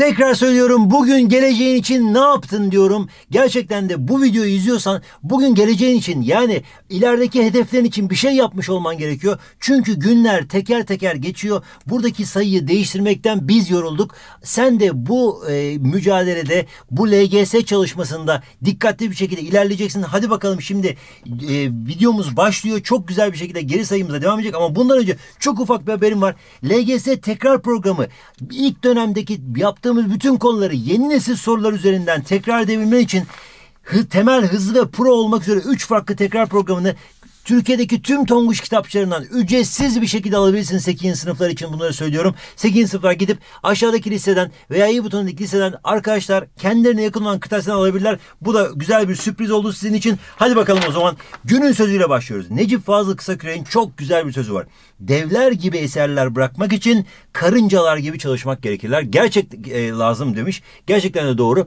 Tekrar söylüyorum bugün geleceğin için ne yaptın diyorum. Gerçekten de bu videoyu izliyorsan bugün geleceğin için yani ilerideki hedeflerin için bir şey yapmış olman gerekiyor. Çünkü günler teker teker geçiyor. Buradaki sayıyı değiştirmekten biz yorulduk. Sen de bu e, mücadelede bu LGS çalışmasında dikkatli bir şekilde ilerleyeceksin. Hadi bakalım şimdi e, videomuz başlıyor. Çok güzel bir şekilde geri sayımıza devam edecek ama bundan önce çok ufak bir haberim var. LGS tekrar programı ilk dönemdeki yaptığım yaptığımız bütün konuları yeni nesil sorular üzerinden tekrar edebilmen için temel, hızlı ve pro olmak üzere 3 farklı tekrar programını Türkiye'deki tüm Tonguç kitapçılarından ücretsiz bir şekilde alabilirsiniz. 8. sınıflar için bunları söylüyorum. 8. sınıflar gidip aşağıdaki listeden veya iyi butonundaki listeden arkadaşlar kendilerine yakın olan kıtasını alabilirler. Bu da güzel bir sürpriz oldu sizin için. Hadi bakalım o zaman günün sözüyle başlıyoruz. Necip Fazıl Kısaküre'nin çok güzel bir sözü var. Devler gibi eserler bırakmak için karıncalar gibi çalışmak gerekirler. Gerçek e, lazım demiş. Gerçekten de doğru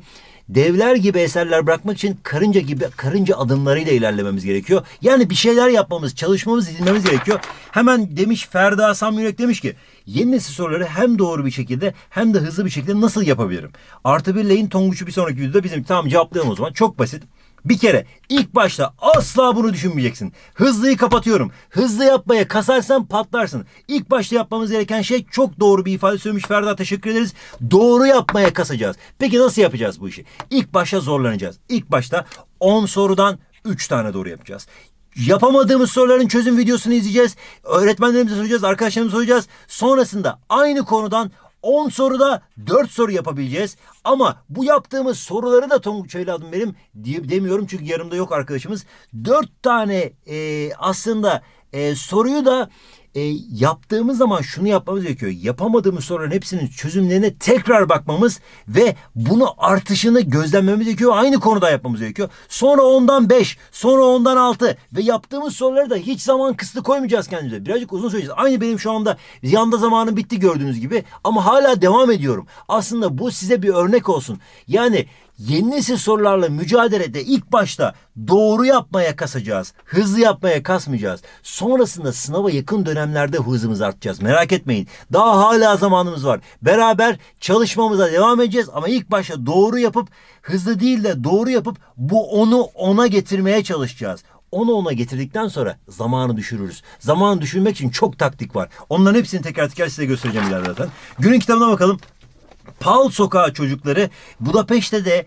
devler gibi eserler bırakmak için karınca gibi karınca adımlarıyla ilerlememiz gerekiyor. Yani bir şeyler yapmamız, çalışmamız, dinlememiz gerekiyor. Hemen demiş Ferda Samyürek demiş ki yeni nesil soruları hem doğru bir şekilde hem de hızlı bir şekilde nasıl yapabilirim? Artı bir leyin tonguçu bir sonraki videoda bizim tam cevaplayalım o zaman. Çok basit. Bir kere ilk başta asla bunu düşünmeyeceksin. Hızlıyı kapatıyorum. Hızlı yapmaya kasarsan patlarsın. İlk başta yapmamız gereken şey çok doğru bir ifade söylemiş Ferda teşekkür ederiz. Doğru yapmaya kasacağız. Peki nasıl yapacağız bu işi? İlk başta zorlanacağız. İlk başta 10 sorudan 3 tane doğru yapacağız. Yapamadığımız soruların çözüm videosunu izleyeceğiz. Öğretmenlerimize soracağız, arkadaşlarımıza soracağız. Sonrasında aynı konudan 10 soruda 4 soru yapabileceğiz. Ama bu yaptığımız soruları da Tonguç evladım benim diye demiyorum çünkü yarımda yok arkadaşımız. 4 tane e, aslında e, soruyu da e, yaptığımız zaman şunu yapmamız gerekiyor. Yapamadığımız soruların hepsinin çözümlerine tekrar bakmamız ve bunu artışını gözlemlememiz gerekiyor. Aynı konuda yapmamız gerekiyor. Sonra ondan 5, sonra ondan 6 ve yaptığımız soruları da hiç zaman kısıtlı koymayacağız kendimize. Birazcık uzun söyleyeceğiz. Aynı benim şu anda yanda zamanım bitti gördüğünüz gibi ama hala devam ediyorum. Aslında bu size bir örnek olsun. Yani yeni nesil sorularla mücadelede ilk başta doğru yapmaya kasacağız. Hızlı yapmaya kasmayacağız. Sonrasında sınava yakın dönemlerde hızımız artacağız. Merak etmeyin. Daha hala zamanımız var. Beraber çalışmamıza devam edeceğiz ama ilk başta doğru yapıp hızlı değil de doğru yapıp bu onu ona getirmeye çalışacağız onu ona getirdikten sonra zamanı düşürürüz. Zamanı düşürmek için çok taktik var. Onların hepsini tekrar tekrar size göstereceğim ileride zaten. Günün kitabına bakalım. Paul Sokağı çocukları Budapeşte de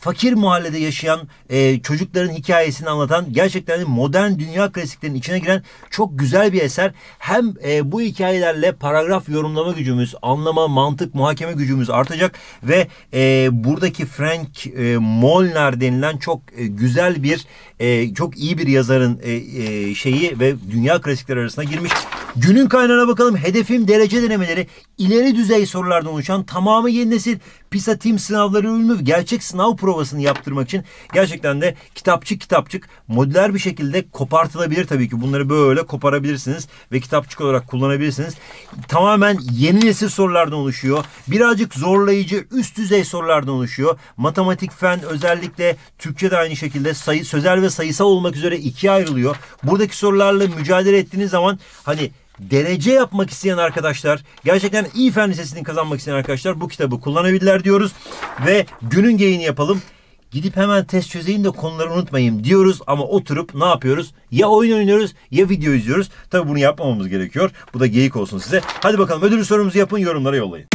fakir mahallede yaşayan e, çocukların hikayesini anlatan gerçekten modern dünya klasiklerinin içine giren çok güzel bir eser. Hem e, bu hikayelerle paragraf yorumlama gücümüz, anlama, mantık, muhakeme gücümüz artacak ve e, buradaki Frank e, Molnar denilen çok e, güzel bir, e, çok iyi bir yazarın e, e, şeyi ve dünya klasikleri arasına girmiş. Günün kaynağına bakalım. Hedefim derece denemeleri ileri düzey sorulardan oluşan tamamı yeni nesil PISA TIM sınavları ürünü gerçek sınav provasını yaptırmak için gerçekten de kitapçık kitapçık modüler bir şekilde kopartılabilir tabii ki. Bunları böyle koparabilirsiniz ve kitapçık olarak kullanabilirsiniz. Tamamen yeni nesil sorulardan oluşuyor. Birazcık zorlayıcı üst düzey sorulardan oluşuyor. Matematik fen özellikle Türkçe de aynı şekilde sayı sözel ve sayısal olmak üzere ikiye ayrılıyor. Buradaki sorularla mücadele ettiğiniz zaman hani derece yapmak isteyen arkadaşlar, gerçekten iyi fen lisesini kazanmak isteyen arkadaşlar bu kitabı kullanabilirler diyoruz. Ve günün geyini yapalım. Gidip hemen test çözeyim de konuları unutmayayım diyoruz ama oturup ne yapıyoruz? Ya oyun oynuyoruz ya video izliyoruz. Tabii bunu yapmamamız gerekiyor. Bu da geyik olsun size. Hadi bakalım ödül sorumuzu yapın yorumlara yollayın.